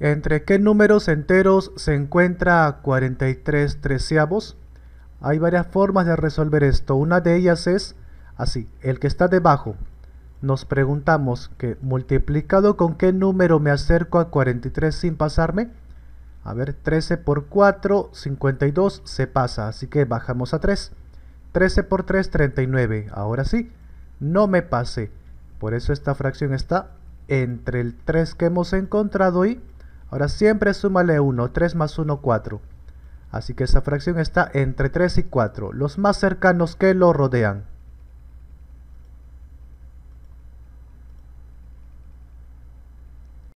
¿Entre qué números enteros se encuentra 43 treceavos? Hay varias formas de resolver esto. Una de ellas es así, el que está debajo. Nos preguntamos que multiplicado con qué número me acerco a 43 sin pasarme. A ver, 13 por 4, 52, se pasa, así que bajamos a 3. 13 por 3, 39. Ahora sí, no me pase. Por eso esta fracción está entre el 3 que hemos encontrado y Ahora siempre súmale 1, 3 más 1, 4. Así que esa fracción está entre 3 y 4, los más cercanos que lo rodean.